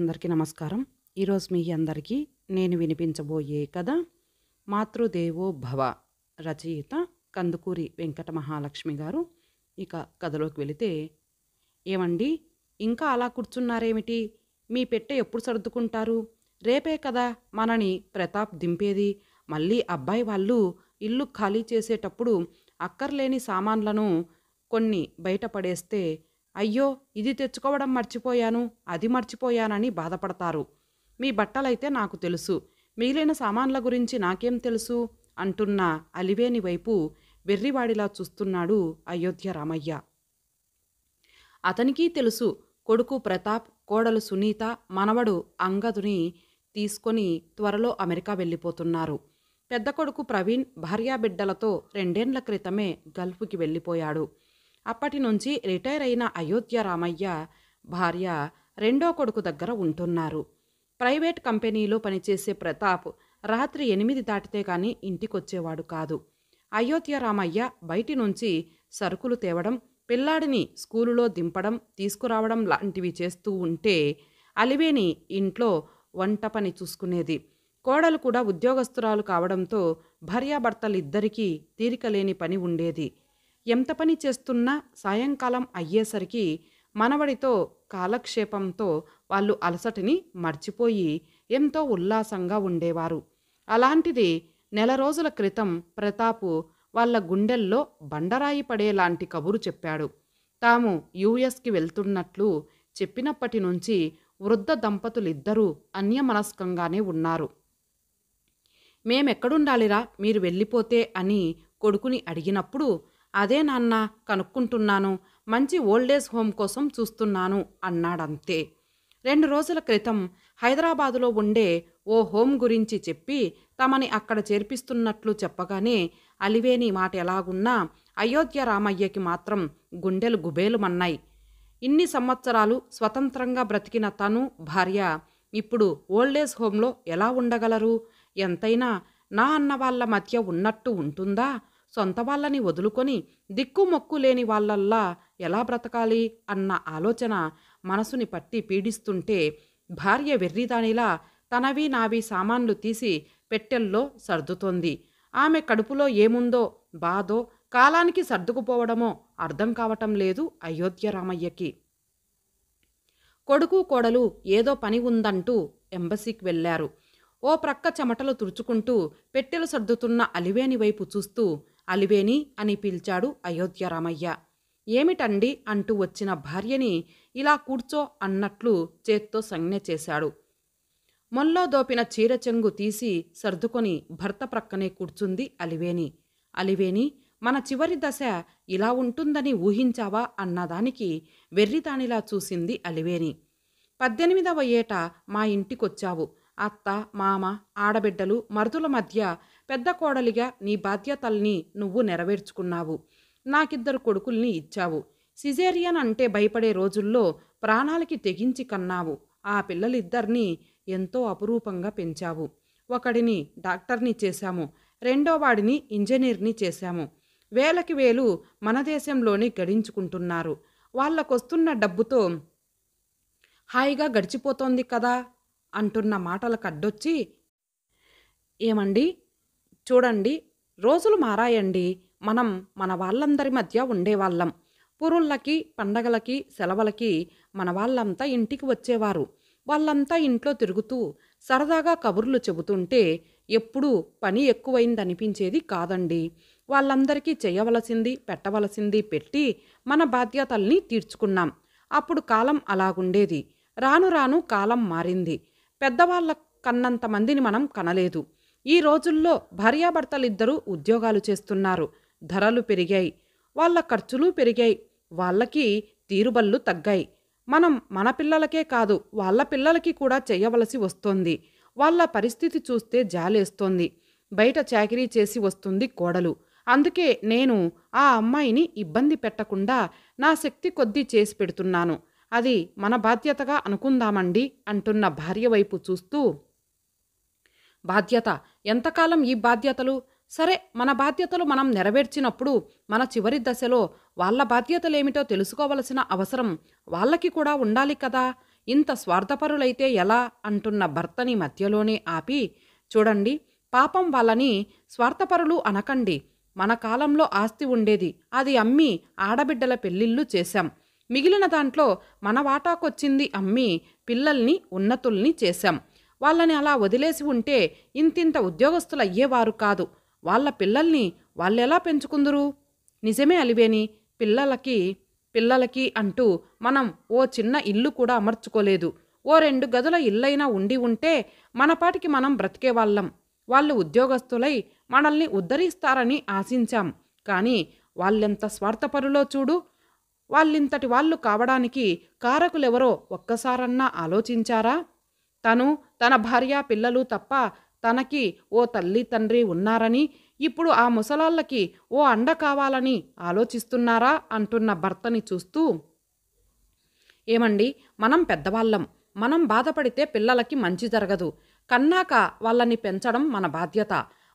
అందరికీ నమస్కారం ఈరోజు మీ అందరికీ నేను వినిపించబోయే కథ మాతృదేవో భవ రచయిత కందుకూరి వెంకట మహాలక్ష్మి గారు ఇక కథలోకి వెళితే ఏమండి ఇంకా అలా కూర్చున్నారేమిటి మీ పెట్టె ఎప్పుడు సర్దుకుంటారు రేపే కదా మనని ప్రతాప్ దింపేది మళ్ళీ అబ్బాయి వాళ్ళు ఇల్లు ఖాళీ చేసేటప్పుడు అక్కర్లేని సామాన్లను కొన్ని బయటపడేస్తే అయ్యో ఇది తెచ్చుకోవడం మర్చిపోయాను అది మర్చిపోయానని బాధపడతారు మీ బట్టలైతే నాకు తెలుసు మిగిలిన సామాన్ల గురించి నాకేం తెలుసు అంటున్న అలివేని వైపు వెర్రివాడిలా చూస్తున్నాడు అయోధ్య రామయ్య అతనికి తెలుసు కొడుకు ప్రతాప్ కోడలు సునీత మనవడు అంగదుని తీసుకొని త్వరలో అమెరికా వెళ్ళిపోతున్నారు పెద్ద కొడుకు ప్రవీణ్ భార్యాబిడ్డలతో రెండేండ్ల క్రితమే గల్ఫ్కి వెళ్ళిపోయాడు అప్పటి నుంచి రిటైర్ అయిన అయోధ్య రామయ్య భార్య రెండో కొడుకు దగ్గర ఉంటున్నారు ప్రైవేట్ కంపెనీలో పనిచేసే ప్రతాప్ రాత్రి ఎనిమిది దాటితే కానీ ఇంటికొచ్చేవాడు కాదు అయోధ్య రామయ్య బయటి నుంచి సరుకులు తేవడం పిల్లాడిని స్కూలులో దింపడం తీసుకురావడం లాంటివి చేస్తూ ఉంటే అలివేని ఇంట్లో వంట పని చూసుకునేది కోడలు కూడా ఉద్యోగస్తురాలు కావడంతో భార్యాభర్తలిద్దరికీ తీరికలేని పని ఉండేది ఎంత పని చేస్తున్నా సాయంకాలం అయ్యేసరికి మనవడితో కాలక్షేపంతో వాళ్ళు అలసటిని మర్చిపోయి ఎంతో ఉల్లాసంగా ఉండేవారు అలాంటిది నెల రోజుల క్రితం ప్రతాపు వాళ్ళ గుండెల్లో బండరాయి పడేలాంటి కబురు చెప్పాడు తాము యుఎస్కి వెళ్తున్నట్లు చెప్పినప్పటి నుంచి వృద్ధ దంపతులిద్దరూ అన్యమనస్కంగానే ఉన్నారు మేమెక్కడుండాలిరా మీరు వెళ్ళిపోతే అని కొడుకుని అడిగినప్పుడు అదే నాన్న కనుక్కుంటున్నాను మంచి ఓల్డేజ్ హోమ్ కోసం చూస్తున్నాను అన్నాడంతే రెండు రోజుల క్రితం హైదరాబాదులో ఉండే ఓ హోమ్ గురించి చెప్పి తమని అక్కడ చేర్పిస్తున్నట్లు చెప్పగానే అలివేని మాట ఎలాగున్నా అయోధ్య రామయ్యకి మాత్రం గుండెలు గుబేలుమన్నాయి ఇన్ని సంవత్సరాలు స్వతంత్రంగా బ్రతికిన తను భార్య ఇప్పుడు ఓల్డేజ్ హోంలో ఎలా ఉండగలరు ఎంతైనా నా అన్న వాళ్ళ మధ్య ఉన్నట్టు ఉంటుందా సొంత వాళ్ళని వదులుకొని దిక్కుమొక్కు లేని వాళ్ళల్లా ఎలా బ్రతకాలి అన్న ఆలోచన మనసుని పట్టి పీడిస్తుంటే భార్య వెర్రిదానిలా తనవి నావి సామాన్లు తీసి పెట్టెల్లో సర్దుతోంది ఆమె కడుపులో ఏముందో బాధో కాలానికి సర్దుకుపోవడమో అర్థం కావటం లేదు అయోధ్య రామయ్యకి కొడుకు కోడలు ఏదో పని ఉందంటూ ఎంబసీకి వెళ్ళారు ఓ ప్రక్క చెమటలు తుడుచుకుంటూ పెట్టెలు సర్దుతున్న అలివేని వైపు చూస్తూ అలివేణి అని పిలిచాడు అయోధ్యరామయ్య ఏమిటండి అంటూ వచ్చిన భార్యని ఇలా కూర్చో అన్నట్లు చేత్తో సంజ్ఞ చేశాడు మొల్లో దోపిన చీర చెంగు తీసి సర్దుకొని భర్త ప్రక్కనే కూర్చుంది అలివేణి అలివేణి మన చివరి దశ ఇలా ఉంటుందని ఊహించావా అన్నదానికి వెర్రితానిలా చూసింది అలివేణి పద్దెనిమిదవ ఏట మా ఇంటికొచ్చావు అత్త మామ ఆడబిడ్డలు మరుదుల మధ్య పెద్ద కోడలిగా నీ బాధ్యతల్ని నువ్వు నెరవేర్చుకున్నావు నాకిద్దరు కొడుకుల్ని ఇచ్చావు సిజేరియన్ అంటే భయపడే రోజుల్లో ప్రాణాలకి తెగించి కన్నావు ఆ పిల్లలిద్దరినీ ఎంతో అపురూపంగా పెంచావు ఒకడిని డాక్టర్ని చేశాము రెండో వాడిని ఇంజనీర్ని చేశాము వేలకి వేలు మన దేశంలోనే గడించుకుంటున్నారు వాళ్ళకొస్తున్న డబ్బుతో హాయిగా గడిచిపోతోంది కదా అంటున్న మాటలకు అడ్డొచ్చి ఏమండి చూడండి రోజులు మారాయండి మనం మన వాళ్ళందరి మధ్య ఉండేవాళ్ళం పురుళ్ళకి పండగలకి సెలవులకి మన వాళ్ళంతా ఇంటికి వచ్చేవారు వాళ్ళంతా ఇంట్లో తిరుగుతూ సరదాగా కబుర్లు చెబుతుంటే ఎప్పుడూ పని ఎక్కువైందనిపించేది కాదండి వాళ్ళందరికీ చేయవలసింది పెట్టవలసింది పెట్టి మన బాధ్యతల్ని తీర్చుకున్నాం అప్పుడు కాలం అలాగుండేది రాను రాను కాలం మారింది పెద్దవాళ్ళ కన్నంత మందిని మనం కనలేదు ఈ రోజుల్లో భార్యాభర్తలిద్దరూ ఉద్యోగాలు చేస్తున్నారు ధరలు పెరిగాయి వాళ్ళ ఖర్చులు పెరిగాయి వాళ్ళకి తీరుబళ్ళు తగ్గాయి మనం మన పిల్లలకే కాదు వాళ్ళ పిల్లలకి కూడా చేయవలసి వస్తోంది వాళ్ళ పరిస్థితి చూస్తే జాలేస్తోంది బయట చాకరీ చేసి వస్తుంది కోడలు అందుకే నేను ఆ అమ్మాయిని ఇబ్బంది పెట్టకుండా నా శక్తి కొద్దీ చేసి పెడుతున్నాను అది మన బాధ్యతగా అనుకుందామండి అంటున్న భార్య వైపు చూస్తూ బాధ్యత ఎంతకాలం ఈ బాధ్యతలు సరే మన బాధ్యతలు మనం నెరవేర్చినప్పుడు మన చివరి దశలో వాళ్ళ బాధ్యతలేమిటో తెలుసుకోవలసిన అవసరం వాళ్ళకి కూడా ఉండాలి కదా ఇంత స్వార్థపరులైతే ఎలా అంటున్న భర్తని మధ్యలోనే ఆపి చూడండి పాపం వాళ్ళని స్వార్థపరులు అనకండి మన కాలంలో ఆస్తి ఉండేది అది అమ్మి ఆడబిడ్డల పెళ్ళిళ్ళు చేశాం మిగిలిన దాంట్లో మన వాటాకొచ్చింది అమ్మి పిల్లల్ని ఉన్నతుల్ని చేశాం వాళ్ళని అలా వదిలేసి ఉంటే ఇంతింత ఉద్యోగస్తులు అయ్యేవారు కాదు వాళ్ళ పిల్లల్ని వాళ్ళెలా పెంచుకుందరు నిజమే అలివేని పిల్లలకి పిల్లలకి అంటూ మనం ఓ చిన్న ఇల్లు కూడా అమర్చుకోలేదు ఓ రెండు గదుల ఇల్లైనా ఉండి ఉంటే మనపాటికి మనం బ్రతికేవాళ్ళం వాళ్ళు ఉద్యోగస్తులై మనల్ని ఉద్ధరిస్తారని ఆశించాం కానీ వాళ్ళెంత స్వార్థపరులో చూడు వాళ్ళింతటి వాళ్ళు కావడానికి కారకులెవరో ఒక్కసారన్నా ఆలోచించారా తను తన భార్య పిల్లలు తప్ప తనకి ఓ తల్లి తండ్రి ఉన్నారని ఇప్పుడు ఆ ముసలాళ్ళకి ఓ అండ కావాలని ఆలోచిస్తున్నారా అంటున్న భర్తని చూస్తూ ఏమండి మనం పెద్దవాళ్ళం మనం బాధపడితే పిల్లలకి మంచి జరగదు కన్నాక వాళ్ళని పెంచడం మన బాధ్యత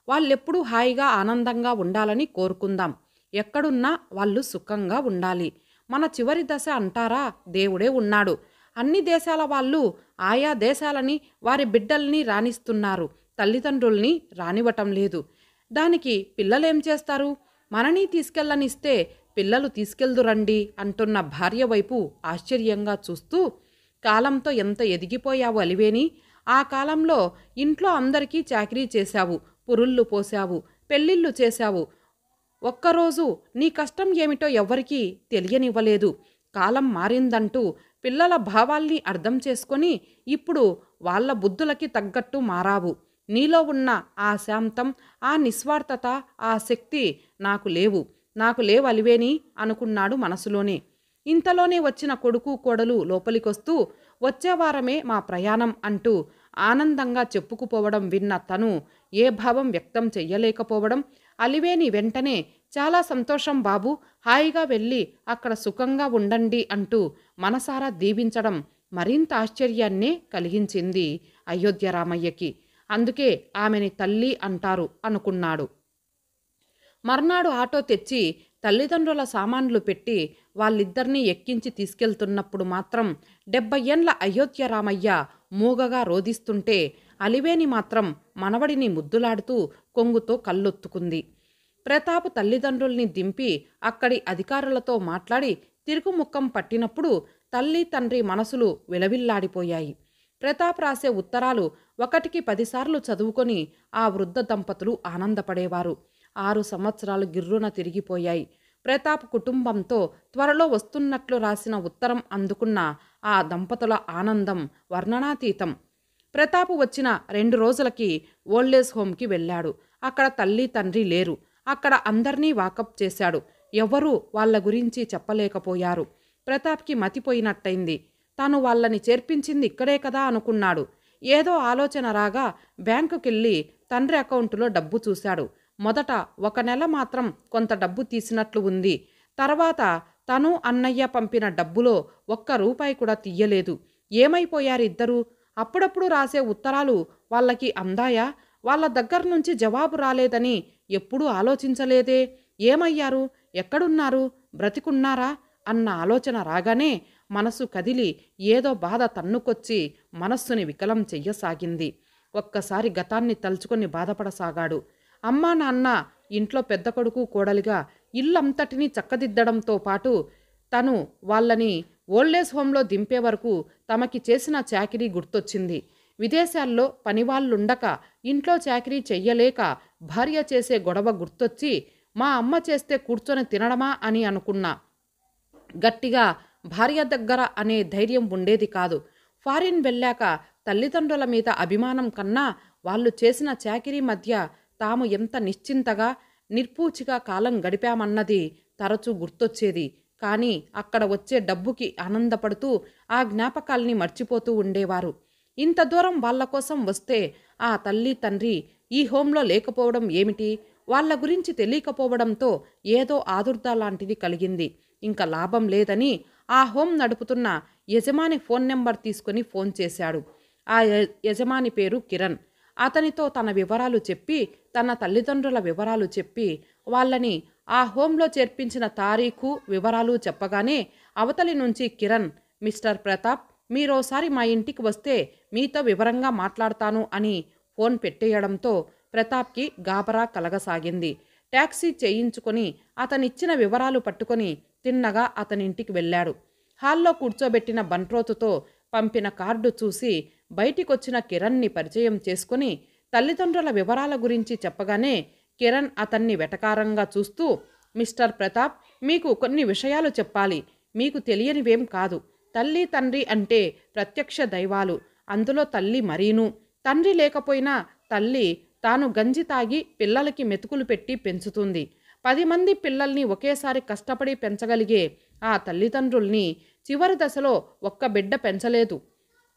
వాళ్ళెప్పుడూ హాయిగా ఆనందంగా ఉండాలని కోరుకుందాం ఎక్కడున్నా వాళ్ళు సుఖంగా ఉండాలి మన చివరి దశ అంటారా దేవుడే ఉన్నాడు అన్ని దేశాల వాళ్ళు ఆయా దేశాలని వారి బిడ్డల్ని రాణిస్తున్నారు తల్లిదండ్రుల్ని రానివ్వటం లేదు దానికి పిల్లలేం చేస్తారు మనని తీసుకెళ్ళనిస్తే పిల్లలు తీసుకెళ్దురండి అంటున్న భార్య వైపు ఆశ్చర్యంగా చూస్తూ కాలంతో ఎంత ఎదిగిపోయావు అలివేని ఆ కాలంలో ఇంట్లో అందరికీ చాకరీ చేశావు పురుళ్ళు పోసావు పెళ్ళిళ్ళు చేశావు ఒక్కరోజు నీ కష్టం ఏమిటో ఎవ్వరికీ తెలియనివ్వలేదు కాలం మారిందంటూ పిల్లల భావాల్ని అర్థం చేసుకొని ఇప్పుడు వాళ్ళ బుద్ధులకి తగ్గట్టు మారావు నీలో ఉన్న ఆ శాంతం ఆ నిస్వార్థత ఆ శక్తి నాకు లేవు నాకు లేవు అలివేని అనుకున్నాడు మనసులోనే ఇంతలోనే వచ్చిన కొడుకు కోడలు లోపలికొస్తూ వచ్చేవారమే మా ప్రయాణం అంటూ ఆనందంగా చెప్పుకుపోవడం విన్న తను ఏ భావం వ్యక్తం చెయ్యలేకపోవడం అలివేని వెంటనే చాలా సంతోషం బాబు హాయిగా వెళ్ళి అక్కడ సుఖంగా ఉండండి అంటూ మనసారా దీవించడం మరింత ఆశ్చర్యాన్నే కలిగించింది అయోధ్య రామయ్యకి అందుకే ఆమెని తల్లి అంటారు అనుకున్నాడు మర్నాడు ఆటో తెచ్చి తల్లిదండ్రుల సామాన్లు పెట్టి వాళ్ళిద్దరినీ ఎక్కించి తీసుకెళ్తున్నప్పుడు మాత్రం డెబ్బై ఏండ్ల అయోధ్య రామయ్య మూగగా రోధిస్తుంటే అలివేని మాత్రం మనవడిని ముద్దులాడుతూ కొంగుతో కళ్ళొత్తుకుంది ప్రతాప్ తల్లిదండ్రుల్ని దింపి అక్కడి అధికారులతో మాట్లాడి తిరుగుముఖం పట్టినప్పుడు తల్లి తండ్రి మనసులు విలవిల్లాడిపోయాయి ప్రతాప్ రాసే ఉత్తరాలు ఒకటికి పదిసార్లు చదువుకొని ఆ వృద్ధ దంపతులు ఆనందపడేవారు ఆరు సంవత్సరాలు గిర్రున తిరిగిపోయాయి ప్రతాప్ కుటుంబంతో త్వరలో వస్తున్నట్లు రాసిన ఉత్తరం అందుకున్న ఆ దంపతుల ఆనందం వర్ణనాతీతం ప్రతాప్ వచ్చిన రెండు రోజులకి ఓల్డేజ్ హోమ్కి వెళ్ళాడు అక్కడ తల్లి తండ్రి లేరు అక్కడ అందర్నీ వాకప్ చేశాడు ఎవరూ వాళ్ళ గురించి చెప్పలేకపోయారు ప్రతాప్కి మతిపోయినట్టయింది తాను వాళ్ళని చేర్పించింది ఇక్కడే కదా అనుకున్నాడు ఏదో ఆలోచన రాగా బ్యాంకుకెళ్ళి తండ్రి అకౌంటులో డబ్బు చూశాడు మొదట ఒక నెల మాత్రం కొంత డబ్బు తీసినట్లు ఉంది తర్వాత తను అన్నయ్య పంపిన డబ్బులో ఒక్క రూపాయి కూడా తీయలేదు ఏమైపోయారు ఇద్దరూ అప్పుడప్పుడు రాసే ఉత్తరాలు వాళ్ళకి అందాయా వాళ్ళ దగ్గర నుంచి జవాబు రాలేదని ఎప్పుడూ ఆలోచించలేదే ఏమయ్యారు ఎక్కడున్నారు బ్రతికున్నారా అన్న ఆలోచన రాగానే మనసు కదిలి ఏదో బాధ తన్నుకొచ్చి మనస్సుని వికలం చెయ్యసాగింది ఒక్కసారి గతాన్ని తలుచుకొని బాధపడసాగాడు అమ్మా నాన్న ఇంట్లో పెద్ద కొడుకు కోడలిగా ఇల్లంతటినీ చక్కదిద్దడంతో పాటు తను వాళ్ళని ఓల్డేజ్ హోంలో దింపే వరకు తమకి చేసిన చాకిరీ గుర్తొచ్చింది విదేశాల్లో పనివాళ్లుండక ఇంట్లో చాకరీ చెయ్యలేక భార్య చేసే గొడవ గుర్తొచ్చి మా అమ్మ చేస్తే కూర్చొని తినడమా అని అనుకున్నా గట్టిగా భార్య దగ్గర అనే ధైర్యం ఉండేది కాదు ఫారిన్ వెళ్ళాక తల్లిదండ్రుల మీద అభిమానం కన్నా వాళ్ళు చేసిన చాకరీ మధ్య తాము ఎంత నిశ్చింతగా నిర్పూచిగా కాలం గడిపామన్నది తరచూ గుర్తొచ్చేది కానీ అక్కడ వచ్చే డబ్బుకి ఆనందపడుతూ ఆ జ్ఞాపకాల్ని మర్చిపోతూ ఉండేవారు ఇంత దూరం వాళ్ళ కోసం వస్తే ఆ తల్లి తండ్రి ఈ హోంలో లేకపోవడం ఏమిటి వాళ్ళ గురించి తెలియకపోవడంతో ఏదో ఆదుర్ద లాంటిది కలిగింది ఇంకా లాభం లేదని ఆ హోం నడుపుతున్న యజమాని ఫోన్ నెంబర్ తీసుకుని ఫోన్ చేశాడు ఆ యజమాని పేరు కిరణ్ అతనితో తన వివరాలు చెప్పి తన తల్లిదండ్రుల వివరాలు చెప్పి వాళ్ళని ఆ హోంలో చేర్పించిన తారీఖు వివరాలు చెప్పగానే అవతలి నుంచి కిరణ్ మిస్టర్ ప్రతాప్ మీరోసారి మా ఇంటికి వస్తే మీతో వివరంగా మాట్లాడతాను అని ఫోన్ పెట్టేయడంతో ప్రతాప్కి గాబరా కలగసాగింది ట్యాక్సీ చేయించుకొని అతనిచ్చిన వివరాలు పట్టుకొని తిన్నగా అతనింటికి వెళ్ళాడు హాల్లో కూర్చోబెట్టిన బంట్రోతుతో పంపిన కార్డు చూసి బయటికొచ్చిన కిరణ్ని పరిచయం చేసుకుని తల్లిదండ్రుల వివరాల గురించి చెప్పగానే కిరణ్ అతన్ని వెటకారంగా చూస్తూ మిస్టర్ ప్రతాప్ మీకు కొన్ని విషయాలు చెప్పాలి మీకు తెలియనివేం కాదు తల్లి తండ్రి అంటే ప్రత్యక్ష దైవాలు అందులో తల్లి మరీను తండ్రి లేకపోయినా తల్లి తాను గంజి తాగి పిల్లలకి మెతుకులు పెట్టి పెంచుతుంది పది మంది పిల్లల్ని ఒకేసారి కష్టపడి పెంచగలిగే ఆ తల్లిదండ్రుల్ని చివరి దశలో ఒక్క బిడ్డ పెంచలేదు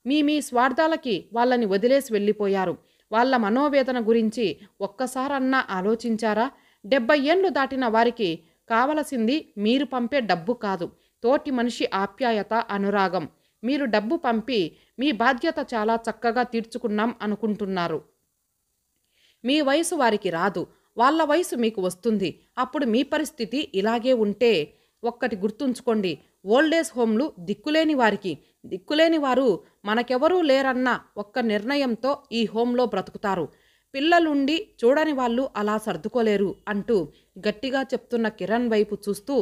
మీ మీ స్వార్థాలకి వాళ్ళని వదిలేసి వెళ్ళిపోయారు వాళ్ళ మనోవేదన గురించి ఒక్కసారన్నా ఆలోచించారా డెబ్బై ఏండ్లు దాటిన వారికి కావలసింది మీరు పంపే డబ్బు కాదు తోటి మనిషి ఆప్యాయత అనురాగం మీరు డబ్బు పంపి మీ బాధ్యత చాలా చక్కగా తీర్చుకున్నాం అనుకుంటున్నారు మీ వయసు వారికి రాదు వాళ్ళ వయసు మీకు వస్తుంది అప్పుడు మీ పరిస్థితి ఇలాగే ఉంటే ఒక్కటి గుర్తుంచుకోండి ఓల్డేజ్ హోమ్లు దిక్కులేని వారికి దిక్కులేని వారు మనకెవరూ లేరన్న ఒక్క నిర్ణయంతో ఈ హోంలో బ్రతుకుతారు పిల్లలుండి చూడని వాళ్ళు అలా సర్దుకోలేరు అంటూ గట్టిగా చెప్తున్న కిరణ్ వైపు చూస్తూ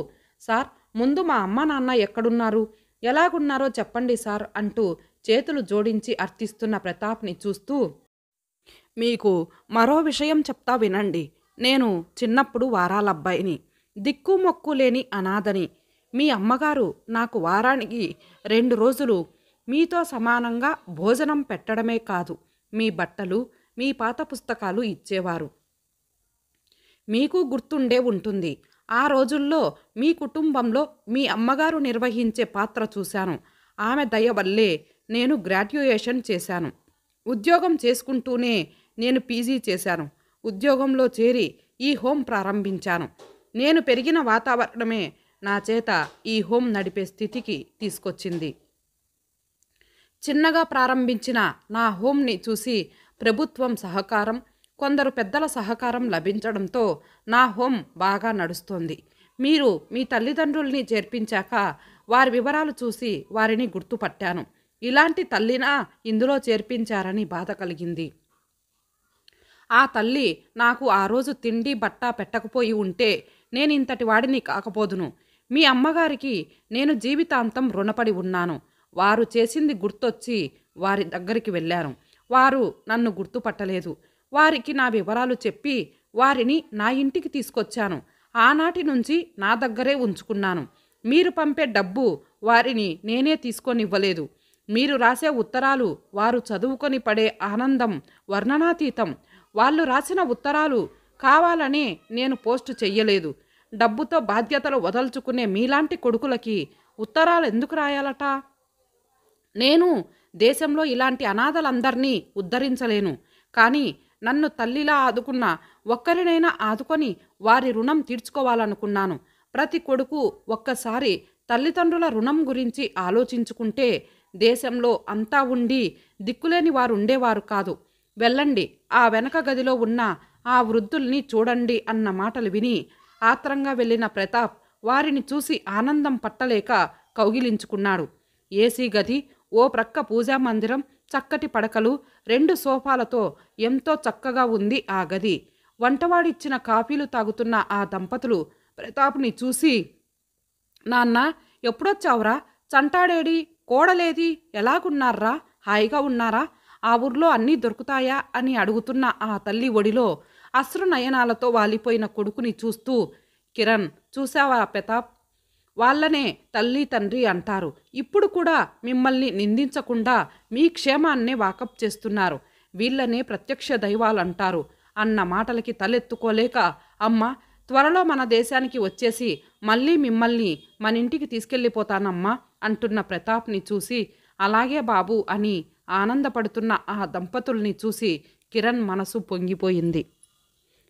సార్ ముందు మా అమ్మ నాన్న ఎక్కడున్నారు ఎలాగున్నారో చెప్పండి సార్ అంటూ చేతులు జోడించి అర్థిస్తున్న ప్రతాప్ని చూస్తూ మీకు మరో విషయం చెప్తా వినండి నేను చిన్నప్పుడు వారాలబ్బాయిని దిక్కు మొక్కు లేని అనాథని మీ అమ్మగారు నాకు వారానికి రెండు రోజులు మీతో సమానంగా భోజనం పెట్టడమే కాదు మీ బట్టలు మీ పాత పుస్తకాలు ఇచ్చేవారు మీకు గుర్తుండే ఉంటుంది ఆ రోజుల్లో మీ కుటుంబంలో మీ అమ్మగారు నిర్వహించే పాత్ర చూశాను ఆమె దయ వల్లే నేను గ్రాడ్యుయేషన్ చేశాను ఉద్యోగం చేసుకుంటూనే నేను పీజీ చేశాను ఉద్యోగంలో చేరి ఈ హోమ్ ప్రారంభించాను నేను పెరిగిన వాతావరణమే నా చేత ఈ హోమ్ నడిపే స్థితికి తీసుకొచ్చింది చిన్నగా ప్రారంభించిన నా హోమ్ని చూసి ప్రభుత్వం సహకారం కొందరు పెద్దల సహకారం లభించడంతో నా హోమ్ బాగా నడుస్తోంది మీరు మీ తల్లిదండ్రుల్ని చేర్పించాక వారి వివరాలు చూసి వారిని గుర్తుపట్టాను ఇలాంటి తల్లినా ఇందులో చేర్పించారని బాధ కలిగింది ఆ తల్లి నాకు ఆ రోజు తిండి బట్ట పెట్టకపోయి ఉంటే నేను ఇంతటి వాడిని కాకపోదును మీ అమ్మగారికి నేను జీవితాంతం రుణపడి ఉన్నాను వారు చేసింది గుర్తొచ్చి వారి దగ్గరికి వెళ్ళాను వారు నన్ను గుర్తుపట్టలేదు వారికి నా వివరాలు చెప్పి వారిని నా ఇంటికి తీసుకొచ్చాను ఆనాటి నుంచి నా దగ్గరే ఉంచుకున్నాను మీరు పంపే డబ్బు వారిని నేనే తీసుకొనివ్వలేదు మీరు రాసే ఉత్తరాలు వారు చదువుకొని పడే ఆనందం వర్ణనాతీతం వాళ్ళు రాసిన ఉత్తరాలు కావాలనే నేను పోస్టు చెయ్యలేదు డబ్బుతో బాధ్యతలు వదల్చుకునే మీలాంటి కొడుకులకి ఉత్తరాలు ఎందుకు రాయాలట నేను దేశంలో ఇలాంటి అనాథలందరినీ ఉద్ధరించలేను కానీ నన్ను తల్లిలా ఆదుకున్న ఒక్కరినైనా ఆదుకొని వారి రుణం తీర్చుకోవాలనుకున్నాను ప్రతి కొడుకు ఒక్కసారి తల్లిదండ్రుల రుణం గురించి ఆలోచించుకుంటే దేశంలో అంతా ఉండి దిక్కులేని వారు ఉండేవారు కాదు వెళ్ళండి ఆ వెనక గదిలో ఉన్న ఆ వృద్ధుల్ని చూడండి అన్న మాటలు విని ఆత్రంగా వెళ్ళిన ప్రతాప్ వారిని చూసి ఆనందం పట్టలేక కౌగిలించుకున్నాడు ఏసీ గది ఓ ప్రక్క పూజా మందిరం చక్కటి పడకలు రెండు సోఫాలతో ఎంతో చక్కగా ఉంది ఆ గది వంటవాడిచ్చిన కాఫీలు తాగుతున్న ఆ దంపతులు ప్రతాప్ని చూసి నాన్న ఎప్పుడొచ్చావురా చంటాడేడి కోడలేది ఎలాగున్నారా హాయిగా ఉన్నారా ఆ ఊర్లో అన్నీ దొరుకుతాయా అని అడుగుతున్న ఆ తల్లి ఒడిలో అశ్రునయనాలతో వాలిపోయిన కొడుకుని చూస్తూ కిరణ్ చూసావా ప్రతాప్ వాళ్ళనే తల్లి తండ్రి అంటారు ఇప్పుడు కూడా మిమ్మల్ని నిందించకుండా మీ క్షేమాన్ని వాకప్ చేస్తున్నారు వీళ్ళనే ప్రత్యక్ష దైవాలు అంటారు అన్న మాటలకి తలెత్తుకోలేక అమ్మ త్వరలో మన దేశానికి వచ్చేసి మళ్ళీ మిమ్మల్ని మన ఇంటికి తీసుకెళ్ళిపోతానమ్మా అంటున్న ప్రతాప్ని చూసి అలాగే బాబు అని ఆనందపడుతున్న ఆ దంపతుల్ని చూసి కిరణ్ మనసు పొంగిపోయింది